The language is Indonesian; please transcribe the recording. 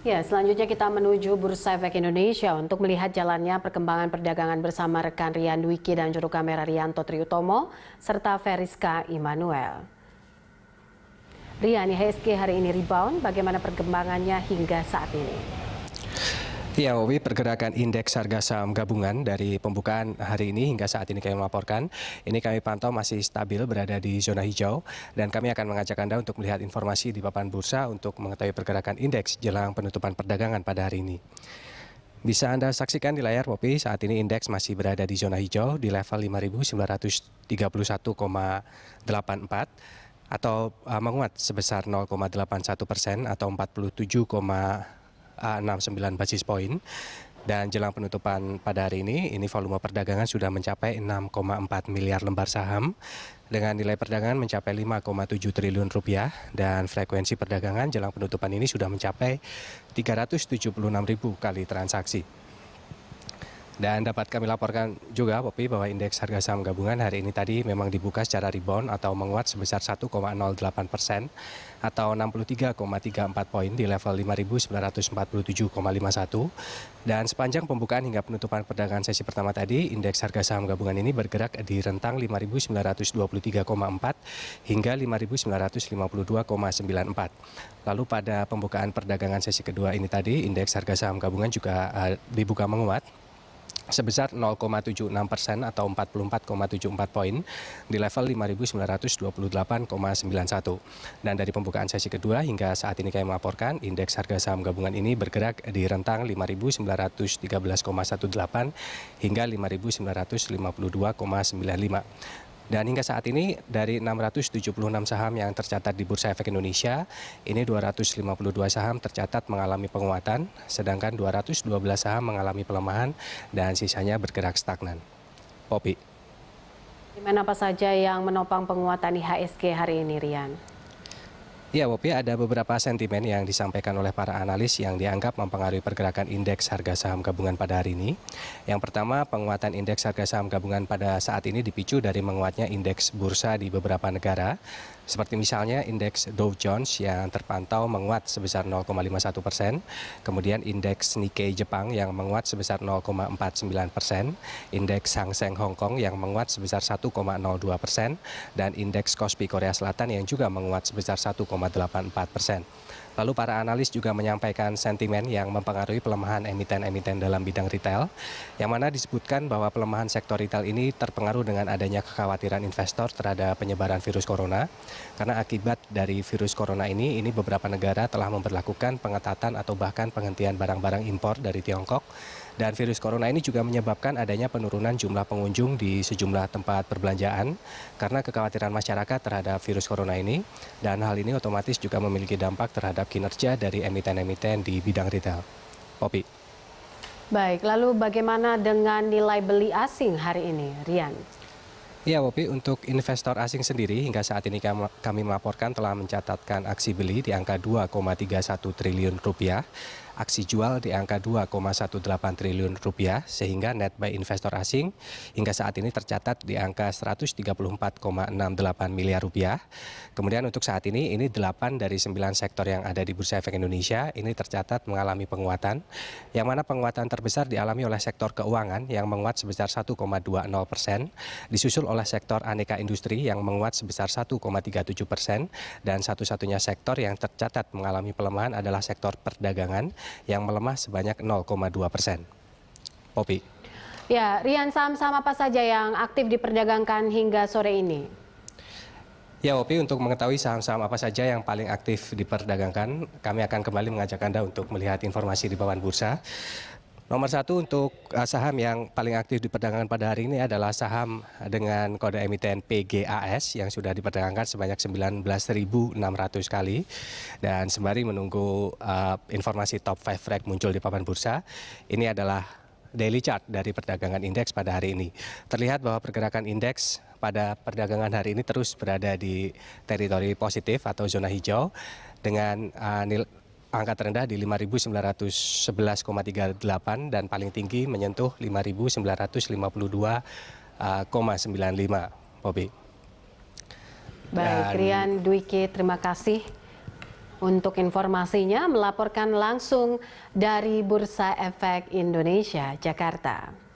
Ya, selanjutnya kita menuju Bursa Efek Indonesia untuk melihat jalannya perkembangan perdagangan bersama rekan Rian Dwiki dan juru kamera Rianto Triutomo serta Feriska Immanuel. Riani IHSG hari ini rebound, bagaimana perkembangannya hingga saat ini? Ya, Owi, pergerakan indeks harga saham gabungan dari pembukaan hari ini hingga saat ini kami melaporkan, ini kami pantau masih stabil berada di zona hijau dan kami akan mengajak Anda untuk melihat informasi di papan bursa untuk mengetahui pergerakan indeks jelang penutupan perdagangan pada hari ini. Bisa Anda saksikan di layar Popi, saat ini indeks masih berada di zona hijau di level 5.931,84 atau eh, menguat sebesar 0,81 persen atau 47, 69 basis poin. Dan jelang penutupan pada hari ini, ini volume perdagangan sudah mencapai 6,4 miliar lembar saham dengan nilai perdagangan mencapai 5,7 triliun rupiah dan frekuensi perdagangan jelang penutupan ini sudah mencapai 376 ribu kali transaksi. Dan dapat kami laporkan juga, Popi, bahwa indeks harga saham gabungan hari ini tadi memang dibuka secara rebound atau menguat sebesar 1,08 persen atau 63,34 poin di level 5.947,51. Dan sepanjang pembukaan hingga penutupan perdagangan sesi pertama tadi, indeks harga saham gabungan ini bergerak di rentang 5.923,4 hingga 5.952,94. Lalu pada pembukaan perdagangan sesi kedua ini tadi, indeks harga saham gabungan juga eh, dibuka menguat sebesar 0,76 persen atau 44,74 poin di level 5.928,91. Dan dari pembukaan sesi kedua hingga saat ini kami melaporkan indeks harga saham gabungan ini bergerak di rentang 5.913,18 hingga 5.952,95. Dan hingga saat ini dari 676 saham yang tercatat di Bursa Efek Indonesia, ini 252 saham tercatat mengalami penguatan, sedangkan 212 saham mengalami pelemahan dan sisanya bergerak stagnan. Popi. Di mana apa saja yang menopang penguatan IHSG hari ini, Rian? Ya, Wopi, ada beberapa sentimen yang disampaikan oleh para analis yang dianggap mempengaruhi pergerakan indeks harga saham gabungan pada hari ini. Yang pertama, penguatan indeks harga saham gabungan pada saat ini dipicu dari menguatnya indeks bursa di beberapa negara, seperti misalnya indeks Dow Jones yang terpantau menguat sebesar 0,51 persen, kemudian indeks Nikkei Jepang yang menguat sebesar 0,49 persen, indeks Hang Seng Hong Kong yang menguat sebesar 1,02 persen, dan indeks Kospi Korea Selatan yang juga menguat sebesar 1, persen Lalu para analis juga menyampaikan sentimen yang mempengaruhi pelemahan emiten-emiten dalam bidang retail, yang mana disebutkan bahwa pelemahan sektor retail ini terpengaruh dengan adanya kekhawatiran investor terhadap penyebaran virus corona. Karena akibat dari virus corona ini, ini beberapa negara telah memperlakukan pengetatan atau bahkan penghentian barang-barang impor dari Tiongkok. Dan virus corona ini juga menyebabkan adanya penurunan jumlah pengunjung di sejumlah tempat perbelanjaan karena kekhawatiran masyarakat terhadap virus corona ini. Dan hal ini otomatis juga memiliki dampak terhadap kinerja dari emiten-emiten di bidang retail. Popi. Baik, lalu bagaimana dengan nilai beli asing hari ini, Rian? Ya, Wopi, untuk investor asing sendiri hingga saat ini kami melaporkan telah mencatatkan aksi beli di angka 2,31 triliun rupiah aksi jual di angka 2,18 triliun rupiah sehingga net buy investor asing hingga saat ini tercatat di angka 134,68 miliar rupiah. Kemudian untuk saat ini ini 8 dari 9 sektor yang ada di Bursa Efek Indonesia ini tercatat mengalami penguatan yang mana penguatan terbesar dialami oleh sektor keuangan yang menguat sebesar 1,20 persen disusul oleh sektor aneka industri yang menguat sebesar 1,37 persen dan satu-satunya sektor yang tercatat mengalami pelemahan adalah sektor perdagangan yang melemah sebanyak 0,2 persen. Popi. Ya, Rian saham-saham apa saja yang aktif diperdagangkan hingga sore ini? Ya, Opi, untuk mengetahui saham-saham apa saja yang paling aktif diperdagangkan, kami akan kembali mengajak Anda untuk melihat informasi di bawah bursa. Nomor satu untuk eh, saham yang paling aktif diperdagangkan pada hari ini adalah saham dengan kode emiten PGAS yang sudah diperdagangkan sebanyak 19.600 kali. Dan sembari menunggu uh, informasi top 5 rank muncul di papan bursa, ini adalah daily chart dari perdagangan indeks pada hari ini. Terlihat bahwa pergerakan indeks pada perdagangan hari ini terus berada di teritori positif atau zona hijau dengan uh, nil angka terendah di 5.911,38 dan paling tinggi menyentuh 5.952,95, eh, Bobby. Baik, dan... Rian Dwiki, terima kasih untuk informasinya melaporkan langsung dari Bursa Efek Indonesia, Jakarta.